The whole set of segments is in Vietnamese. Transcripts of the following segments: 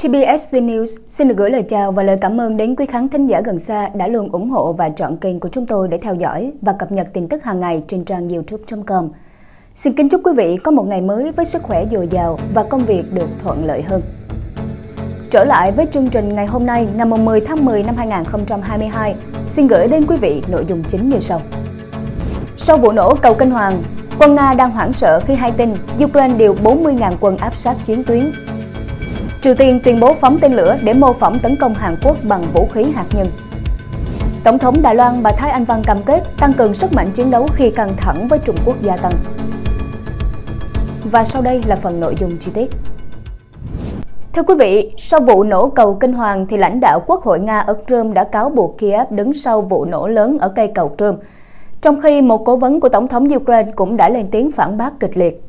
TBSC News xin được gửi lời chào và lời cảm ơn đến quý khán thính giả gần xa đã luôn ủng hộ và chọn kênh của chúng tôi để theo dõi và cập nhật tin tức hàng ngày trên trang youtube.com. Xin kính chúc quý vị có một ngày mới với sức khỏe dồi dào và công việc được thuận lợi hơn. Trở lại với chương trình ngày hôm nay, ngày 10 tháng 10 năm 2022, xin gửi đến quý vị nội dung chính như sau. Sau vụ nổ cầu Kinh Hoàng, quân Nga đang hoảng sợ khi hai tin Ukraine điều 40.000 quân áp sát chiến tuyến Triều Tiên tuyên bố phóng tên lửa để mô phỏng tấn công Hàn Quốc bằng vũ khí hạt nhân. Tổng thống Đài Loan bà Thái Anh Văn cam kết tăng cường sức mạnh chiến đấu khi căng thẳng với Trung Quốc gia tăng. Và sau đây là phần nội dung chi tiết. Thưa quý vị, sau vụ nổ cầu Kinh Hoàng thì lãnh đạo Quốc hội Nga ở Crimea đã cáo buộc Kiev đứng sau vụ nổ lớn ở cây cầu Crimea, trong khi một cố vấn của Tổng thống Ukraine cũng đã lên tiếng phản bác kịch liệt.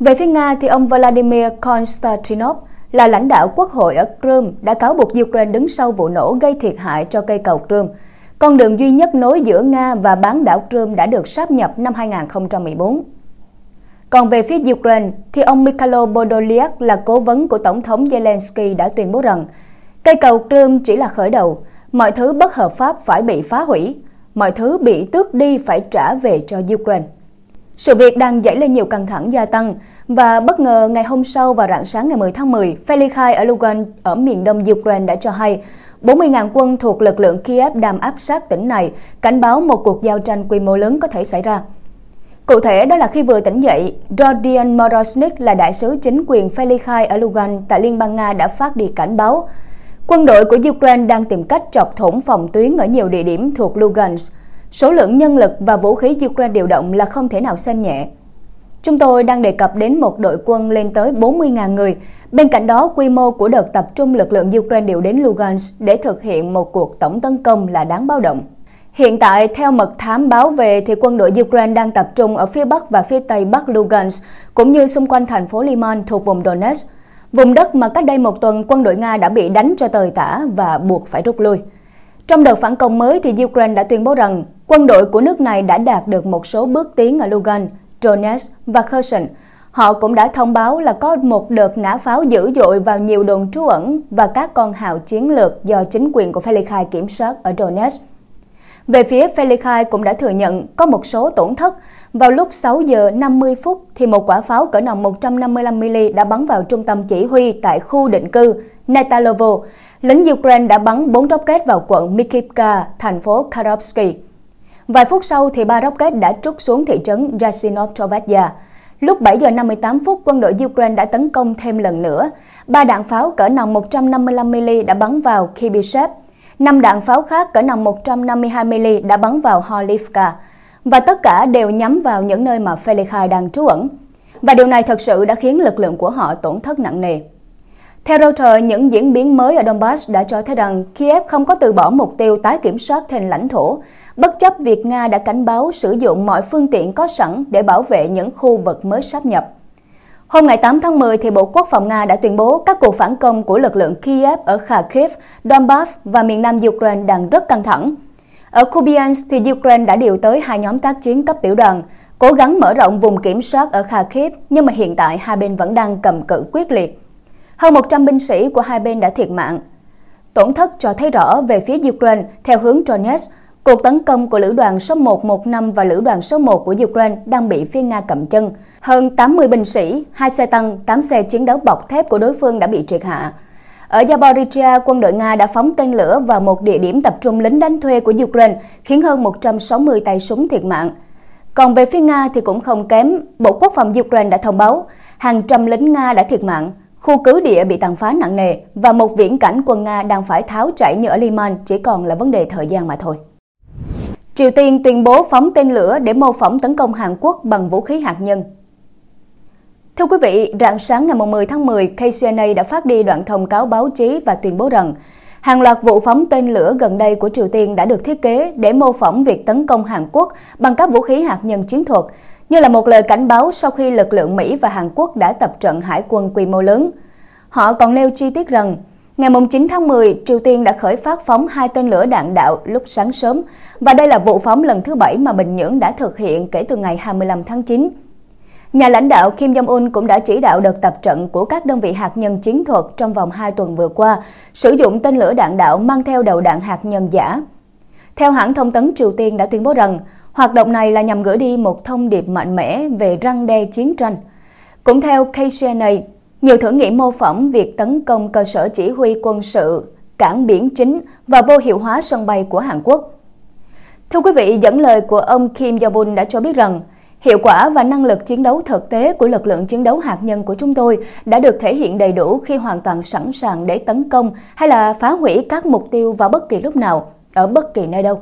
Về phía Nga thì ông Vladimir Konstantinov, là lãnh đạo quốc hội ở Crimea đã cáo buộc Ukraine đứng sau vụ nổ gây thiệt hại cho cây cầu Crimea. Con đường duy nhất nối giữa Nga và bán đảo Crimea đã được sáp nhập năm 2014. Còn về phía Ukraine, thì ông Mikhailo Podolyak là cố vấn của Tổng thống Zelensky đã tuyên bố rằng cây cầu Crimea chỉ là khởi đầu, mọi thứ bất hợp pháp phải bị phá hủy, mọi thứ bị tước đi phải trả về cho Ukraine. Sự việc đang dấy lên nhiều căng thẳng gia tăng và bất ngờ ngày hôm sau vào rạng sáng ngày 10 tháng 10, Feli ở Lugan ở miền đông Ukraine đã cho hay 40.000 quân thuộc lực lượng Kiev đàm áp sát tỉnh này, cảnh báo một cuộc giao tranh quy mô lớn có thể xảy ra. Cụ thể, đó là khi vừa tỉnh dậy, Rodion Moroznik là đại sứ chính quyền Feli ở Lugan tại Liên bang Nga đã phát đi cảnh báo Quân đội của Ukraine đang tìm cách chọc thủng phòng tuyến ở nhiều địa điểm thuộc Lugansk Số lượng nhân lực và vũ khí Ukraine điều động là không thể nào xem nhẹ. Chúng tôi đang đề cập đến một đội quân lên tới 40.000 người. Bên cạnh đó, quy mô của đợt tập trung lực lượng Ukraine điều đến Lugansk để thực hiện một cuộc tổng tấn công là đáng báo động. Hiện tại, theo mật thám báo về, thì quân đội Ukraine đang tập trung ở phía bắc và phía tây bắc Lugansk, cũng như xung quanh thành phố Liman thuộc vùng Donetsk, vùng đất mà cách đây một tuần quân đội Nga đã bị đánh cho tơi tả và buộc phải rút lui. Trong đợt phản công mới, thì Ukraine đã tuyên bố rằng Quân đội của nước này đã đạt được một số bước tiến ở Lugan, Donetsk và Kherson. Họ cũng đã thông báo là có một đợt nã pháo dữ dội vào nhiều đồn trú ẩn và các con hào chiến lược do chính quyền của Felikhai kiểm soát ở Donetsk. Về phía Felikhai cũng đã thừa nhận có một số tổn thất. Vào lúc 6 giờ 50 phút thì một quả pháo cỡ nòng 155mm đã bắn vào trung tâm chỉ huy tại khu định cư Netalovo. Lính Ukraine đã bắn 4 rocket vào quận Mikivka, thành phố Kharovsky. Vài phút sau thì ba rocket đã trút xuống thị trấn Yasinotrovatya. Lúc 7 giờ 58 phút, quân đội Ukraine đã tấn công thêm lần nữa. Ba đạn pháo cỡ nòng 155mm đã bắn vào Kibyshev, năm đạn pháo khác cỡ nòng 152mm đã bắn vào Holivka và tất cả đều nhắm vào những nơi mà Felikhai đang trú ẩn. Và điều này thật sự đã khiến lực lượng của họ tổn thất nặng nề. Theo Reuters, những diễn biến mới ở Donbass đã cho thấy rằng Kiev không có từ bỏ mục tiêu tái kiểm soát thêm lãnh thổ, bất chấp việc Nga đã cảnh báo sử dụng mọi phương tiện có sẵn để bảo vệ những khu vực mới sáp nhập. Hôm ngày 8 tháng 10, thì Bộ Quốc phòng Nga đã tuyên bố các cuộc phản công của lực lượng Kiev ở Kharkiv, Donbass và miền nam Ukraine đang rất căng thẳng. Ở Kubiansk, thì Ukraine đã điều tới hai nhóm tác chiến cấp tiểu đoàn, cố gắng mở rộng vùng kiểm soát ở Kharkiv, nhưng mà hiện tại hai bên vẫn đang cầm cự quyết liệt. Hơn 100 binh sĩ của hai bên đã thiệt mạng. Tổn thất cho thấy rõ về phía Ukraine theo hướng Donetsk, cuộc tấn công của lữ đoàn số 115 và lữ đoàn số 1 của Ukraine đang bị phía Nga cầm chân. Hơn 80 binh sĩ, 2 xe tăng, 8 xe chiến đấu bọc thép của đối phương đã bị triệt hạ. Ở Zaporizhia, quân đội Nga đã phóng tên lửa vào một địa điểm tập trung lính đánh thuê của Ukraine, khiến hơn 160 tay súng thiệt mạng. Còn về phía Nga thì cũng không kém, Bộ Quốc phòng Ukraine đã thông báo hàng trăm lính Nga đã thiệt mạng. Khu cứ địa bị tàn phá nặng nề và một viễn cảnh quân Nga đang phải tháo chảy như ở Liman chỉ còn là vấn đề thời gian mà thôi. Triều Tiên tuyên bố phóng tên lửa để mô phỏng tấn công Hàn Quốc bằng vũ khí hạt nhân. Thưa quý vị, rạng sáng ngày 10 tháng 10, KCNA đã phát đi đoạn thông cáo báo chí và tuyên bố rằng Hàng loạt vụ phóng tên lửa gần đây của Triều Tiên đã được thiết kế để mô phỏng việc tấn công Hàn Quốc bằng các vũ khí hạt nhân chiến thuật như là một lời cảnh báo sau khi lực lượng Mỹ và Hàn Quốc đã tập trận hải quân quy mô lớn. Họ còn nêu chi tiết rằng, ngày 9 tháng 10, Triều Tiên đã khởi phát phóng hai tên lửa đạn đạo lúc sáng sớm, và đây là vụ phóng lần thứ bảy mà Bình Nhưỡng đã thực hiện kể từ ngày 25 tháng 9. Nhà lãnh đạo Kim Jong-un cũng đã chỉ đạo đợt tập trận của các đơn vị hạt nhân chiến thuật trong vòng 2 tuần vừa qua, sử dụng tên lửa đạn đạo mang theo đầu đạn hạt nhân giả. Theo hãng thông tấn Triều Tiên đã tuyên bố rằng, Hoạt động này là nhằm gửi đi một thông điệp mạnh mẽ về răng đe chiến tranh. Cũng theo KCNA, nhiều thử nghiệm mô phỏng việc tấn công cơ sở chỉ huy quân sự, cảng biển chính và vô hiệu hóa sân bay của Hàn Quốc. Thưa quý vị, dẫn lời của ông Kim Jong-un đã cho biết rằng, Hiệu quả và năng lực chiến đấu thực tế của lực lượng chiến đấu hạt nhân của chúng tôi đã được thể hiện đầy đủ khi hoàn toàn sẵn sàng để tấn công hay là phá hủy các mục tiêu vào bất kỳ lúc nào, ở bất kỳ nơi đâu.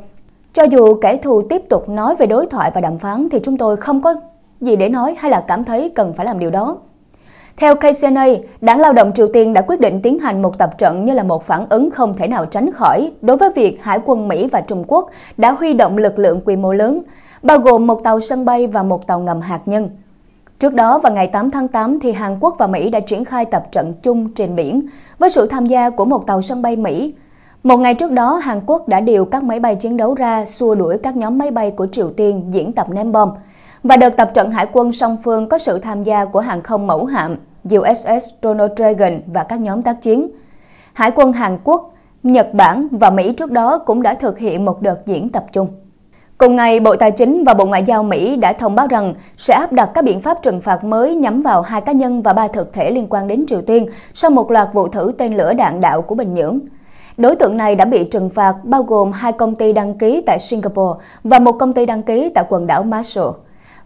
Cho dù kẻ thù tiếp tục nói về đối thoại và đàm phán thì chúng tôi không có gì để nói hay là cảm thấy cần phải làm điều đó. Theo KCNA, Đảng Lao động Triều Tiên đã quyết định tiến hành một tập trận như là một phản ứng không thể nào tránh khỏi đối với việc Hải quân Mỹ và Trung Quốc đã huy động lực lượng quy mô lớn, bao gồm một tàu sân bay và một tàu ngầm hạt nhân. Trước đó vào ngày 8 tháng 8 thì Hàn Quốc và Mỹ đã triển khai tập trận chung trên biển với sự tham gia của một tàu sân bay Mỹ, một ngày trước đó, Hàn Quốc đã điều các máy bay chiến đấu ra xua đuổi các nhóm máy bay của Triều Tiên diễn tập ném bom. Và đợt tập trận hải quân song phương có sự tham gia của hàng không mẫu hạm USS Ronald Reagan và các nhóm tác chiến. Hải quân Hàn Quốc, Nhật Bản và Mỹ trước đó cũng đã thực hiện một đợt diễn tập chung. Cùng ngày, Bộ Tài chính và Bộ Ngoại giao Mỹ đã thông báo rằng sẽ áp đặt các biện pháp trừng phạt mới nhắm vào hai cá nhân và ba thực thể liên quan đến Triều Tiên sau một loạt vụ thử tên lửa đạn đạo của Bình Nhưỡng. Đối tượng này đã bị trừng phạt bao gồm hai công ty đăng ký tại Singapore và một công ty đăng ký tại quần đảo Marshall.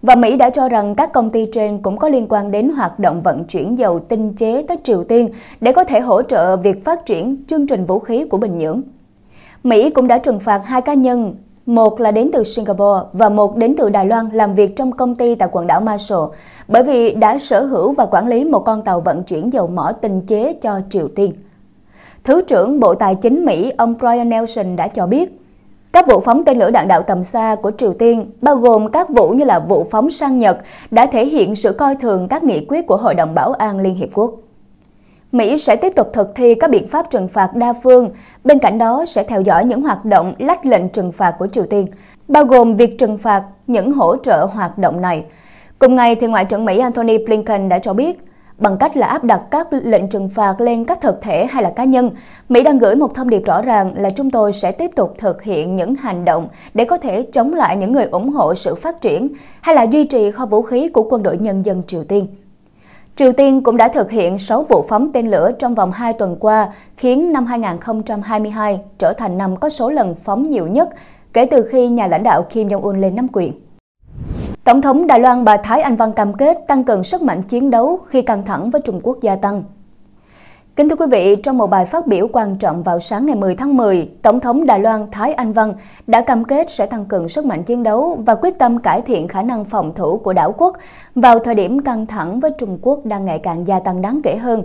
Và Mỹ đã cho rằng các công ty trên cũng có liên quan đến hoạt động vận chuyển dầu tinh chế tới Triều Tiên để có thể hỗ trợ việc phát triển chương trình vũ khí của Bình Nhưỡng. Mỹ cũng đã trừng phạt hai cá nhân, một là đến từ Singapore và một đến từ Đài Loan làm việc trong công ty tại quần đảo Marshall, bởi vì đã sở hữu và quản lý một con tàu vận chuyển dầu mỏ tinh chế cho Triều Tiên. Thứ trưởng Bộ Tài chính Mỹ ông Brian Nelson đã cho biết, các vụ phóng tên lửa đạn đạo tầm xa của Triều Tiên, bao gồm các vụ như là vụ phóng sang Nhật, đã thể hiện sự coi thường các nghị quyết của Hội đồng Bảo an Liên Hiệp Quốc. Mỹ sẽ tiếp tục thực thi các biện pháp trừng phạt đa phương, bên cạnh đó sẽ theo dõi những hoạt động lách lệnh trừng phạt của Triều Tiên, bao gồm việc trừng phạt những hỗ trợ hoạt động này. Cùng ngày, thì Ngoại trưởng Mỹ Antony Blinken đã cho biết, bằng cách là áp đặt các lệnh trừng phạt lên các thực thể hay là cá nhân. Mỹ đang gửi một thông điệp rõ ràng là chúng tôi sẽ tiếp tục thực hiện những hành động để có thể chống lại những người ủng hộ sự phát triển hay là duy trì kho vũ khí của quân đội nhân dân Triều Tiên. Triều Tiên cũng đã thực hiện 6 vụ phóng tên lửa trong vòng 2 tuần qua, khiến năm 2022 trở thành năm có số lần phóng nhiều nhất kể từ khi nhà lãnh đạo Kim Jong-un lên nắm quyền. Tổng thống Đài Loan bà Thái Anh Văn cam kết tăng cường sức mạnh chiến đấu khi căng thẳng với Trung Quốc gia tăng. Kính thưa quý vị, trong một bài phát biểu quan trọng vào sáng ngày 10 tháng 10, Tổng thống Đài Loan Thái Anh Văn đã cam kết sẽ tăng cường sức mạnh chiến đấu và quyết tâm cải thiện khả năng phòng thủ của đảo quốc vào thời điểm căng thẳng với Trung Quốc đang ngày càng gia tăng đáng kể hơn.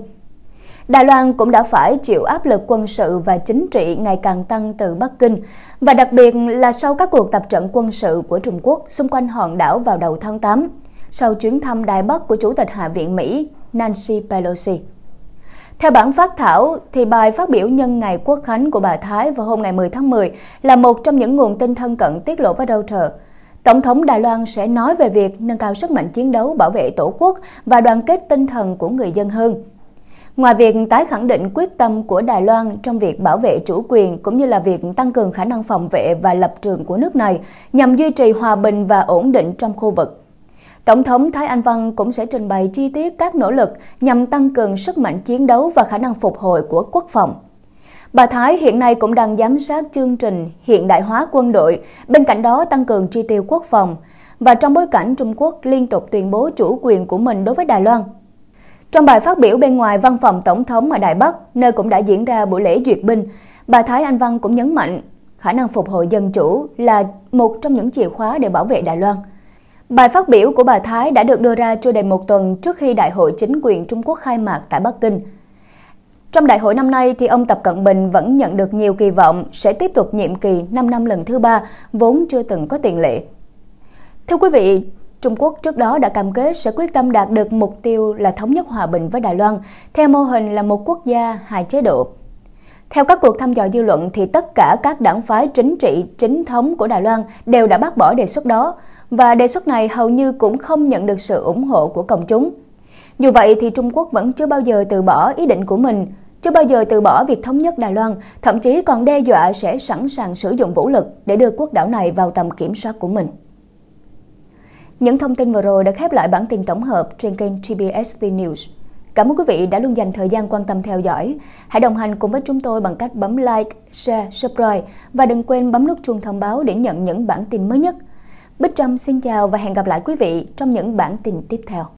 Đài Loan cũng đã phải chịu áp lực quân sự và chính trị ngày càng tăng từ Bắc Kinh, và đặc biệt là sau các cuộc tập trận quân sự của Trung Quốc xung quanh hòn đảo vào đầu tháng 8, sau chuyến thăm Đài Bắc của Chủ tịch Hạ viện Mỹ Nancy Pelosi. Theo bản phát thảo, thì bài phát biểu nhân ngày quốc khánh của bà Thái vào hôm ngày 10 tháng 10 là một trong những nguồn tin thân cận tiết lộ với Reuters. Tổng thống Đài Loan sẽ nói về việc nâng cao sức mạnh chiến đấu bảo vệ tổ quốc và đoàn kết tinh thần của người dân hơn. Ngoài việc tái khẳng định quyết tâm của Đài Loan trong việc bảo vệ chủ quyền cũng như là việc tăng cường khả năng phòng vệ và lập trường của nước này nhằm duy trì hòa bình và ổn định trong khu vực. Tổng thống Thái Anh Văn cũng sẽ trình bày chi tiết các nỗ lực nhằm tăng cường sức mạnh chiến đấu và khả năng phục hồi của quốc phòng. Bà Thái hiện nay cũng đang giám sát chương trình hiện đại hóa quân đội, bên cạnh đó tăng cường chi tiêu quốc phòng. Và trong bối cảnh Trung Quốc liên tục tuyên bố chủ quyền của mình đối với Đài Loan, trong bài phát biểu bên ngoài văn phòng Tổng thống ở Đài Bắc, nơi cũng đã diễn ra buổi lễ duyệt binh, bà Thái Anh Văn cũng nhấn mạnh khả năng phục hồi dân chủ là một trong những chìa khóa để bảo vệ Đài Loan. Bài phát biểu của bà Thái đã được đưa ra chưa đầy một tuần trước khi Đại hội chính quyền Trung Quốc khai mạc tại Bắc Kinh. Trong đại hội năm nay thì ông Tập Cận Bình vẫn nhận được nhiều kỳ vọng sẽ tiếp tục nhiệm kỳ 5 năm lần thứ ba, vốn chưa từng có tiền lệ. Thưa quý vị, Trung Quốc trước đó đã cam kết sẽ quyết tâm đạt được mục tiêu là thống nhất hòa bình với Đài Loan, theo mô hình là một quốc gia, hai chế độ. Theo các cuộc thăm dò dư luận thì tất cả các đảng phái chính trị chính thống của Đài Loan đều đã bác bỏ đề xuất đó và đề xuất này hầu như cũng không nhận được sự ủng hộ của công chúng. Dù vậy thì Trung Quốc vẫn chưa bao giờ từ bỏ ý định của mình, chưa bao giờ từ bỏ việc thống nhất Đài Loan, thậm chí còn đe dọa sẽ sẵn sàng sử dụng vũ lực để đưa quốc đảo này vào tầm kiểm soát của mình. Những thông tin vừa rồi đã khép lại bản tin tổng hợp trên kênh TBSC News. Cảm ơn quý vị đã luôn dành thời gian quan tâm theo dõi. Hãy đồng hành cùng với chúng tôi bằng cách bấm like, share, subscribe và đừng quên bấm nút chuông thông báo để nhận những bản tin mới nhất. Bích Trâm xin chào và hẹn gặp lại quý vị trong những bản tin tiếp theo.